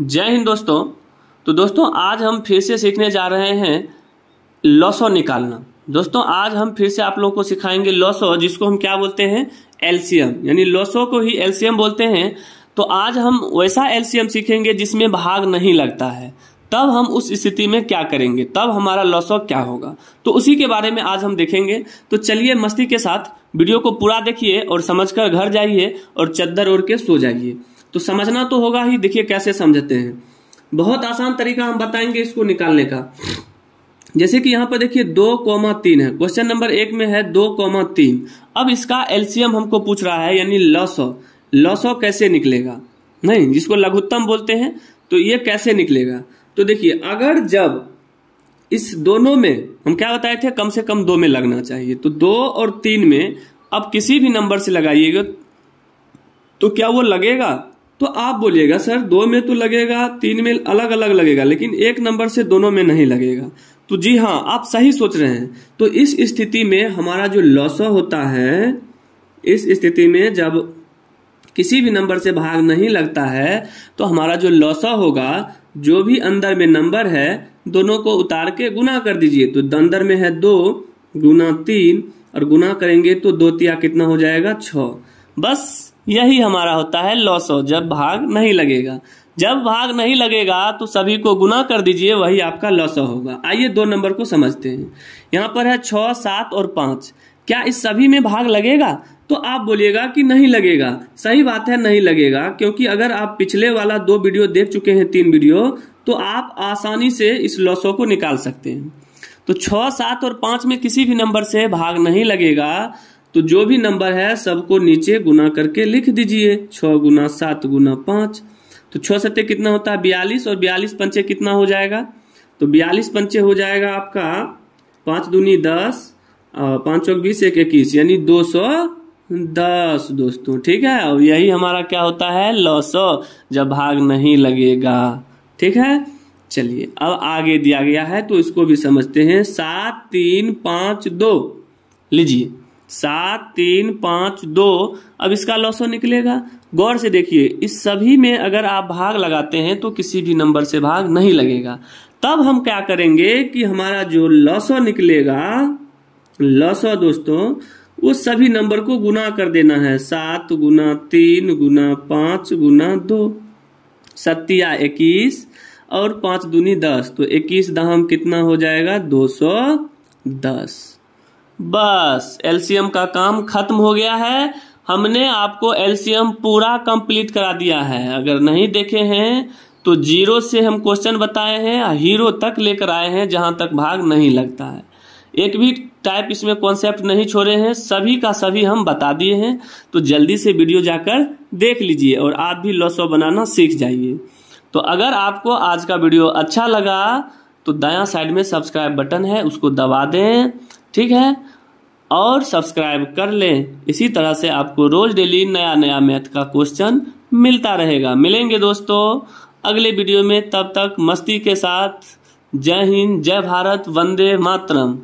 जय हिंद दोस्तों तो दोस्तों आज हम फिर से सीखने जा रहे हैं लॉसो निकालना दोस्तों आज हम फिर से आप लोगों को सिखाएंगे लॉसो जिसको हम क्या बोलते हैं एलसीएम यानी लॉसो को ही एलसीएम बोलते हैं तो आज हम वैसा एलसीएम सीखेंगे जिसमें भाग नहीं लगता है तब हम उस स्थिति में क्या करेंगे तब हमारा लॉसो क्या होगा तो उसी के बारे में आज हम देखेंगे तो चलिए मस्ती के साथ वीडियो को पूरा देखिए और समझकर घर जाइए और चद्दर ओढ़ के सो जाइए तो समझना तो होगा ही देखिए कैसे समझते हैं बहुत आसान तरीका हम बताएंगे इसको निकालने का जैसे कि यहाँ पर देखिए दो कोमा तीन है क्वेश्चन नंबर एक में है दो कोमा तीन अब इसका एलसीएम हमको पूछ रहा है यानी लॉसो लॉसो कैसे निकलेगा नहीं जिसको लघुत्तम बोलते हैं तो ये कैसे निकलेगा तो देखिए अगर जब इस दोनों में हम क्या बताए थे कम से कम दो में लगना चाहिए तो दो और तीन में अब किसी भी नंबर से लगाइएगा तो क्या वो लगेगा तो आप बोलिएगा सर दो में तो लगेगा तीन में अलग अलग लगेगा लेकिन एक नंबर से दोनों में नहीं लगेगा तो जी हाँ आप सही सोच रहे हैं तो इस स्थिति में हमारा जो लॉस होता है इस स्थिति में जब किसी भी नंबर से भाग नहीं लगता है तो हमारा जो लॉस होगा जो भी अंदर में नंबर है दोनों को उतार के गुना कर दीजिए तो अंदर में है दो गुना तीन और गुना करेंगे तो दो तिया कितना हो जाएगा छ बस यही हमारा होता है लॉसो जब भाग नहीं लगेगा जब भाग नहीं लगेगा तो सभी को गुना कर दीजिए वही आपका लॉसो होगा आइए दो नंबर को समझते हैं यहाँ पर है छ सात और पाँच क्या इस सभी में भाग लगेगा तो आप बोलिएगा कि नहीं लगेगा सही बात है नहीं लगेगा क्योंकि अगर आप पिछले वाला दो वीडियो देख चुके हैं तीन वीडियो तो आप आसानी से इस लॉसो को निकाल सकते हैं तो छ सात और पाँच में किसी भी नंबर से भाग नहीं लगेगा तो जो भी नंबर है सबको नीचे गुना करके लिख दीजिए छ गुना सात गुना पाँच तो छः सत्य कितना होता है बयालीस और बयालीस पंचे कितना हो जाएगा तो बयालीस पंचे हो जाएगा आपका पाँच दूनी दस पाँच चौक बीस एक इक्कीस यानी दो सौ दस दोस्तों ठीक है और यही हमारा क्या होता है लॉसो जब भाग नहीं लगेगा ठीक है चलिए अब आगे दिया गया है तो इसको भी समझते हैं सात तीन पाँच दो लीजिए सात तीन पाँच दो अब इसका लॉसो निकलेगा गौर से देखिए इस सभी में अगर आप भाग लगाते हैं तो किसी भी नंबर से भाग नहीं लगेगा तब हम क्या करेंगे कि हमारा जो लॉसो निकलेगा लॉसो दोस्तों उस सभी नंबर को गुना कर देना है सात गुना तीन गुना पाँच गुना दो सत्या इक्कीस और पाँच दूनी दस तो इक्कीस दहम कितना हो जाएगा दो सौ दस बस एलसीएम का काम खत्म हो गया है हमने आपको एलसीएम पूरा कंप्लीट करा दिया है अगर नहीं देखे हैं तो जीरो से हम क्वेश्चन बताए हैं हीरो तक लेकर आए हैं जहां तक भाग नहीं लगता है एक भी टाइप इसमें कॉन्सेप्ट नहीं छोड़े हैं सभी का सभी हम बता दिए हैं तो जल्दी से वीडियो जाकर देख लीजिए और आप भी लॉसो बनाना सीख जाइए तो अगर आपको आज का वीडियो अच्छा लगा तो दया साइड में सब्सक्राइब बटन है उसको दबा दें ठीक है और सब्सक्राइब कर लें इसी तरह से आपको रोज डेली नया नया मैथ का क्वेश्चन मिलता रहेगा मिलेंगे दोस्तों अगले वीडियो में तब तक मस्ती के साथ जय हिंद जय भारत वंदे मातरम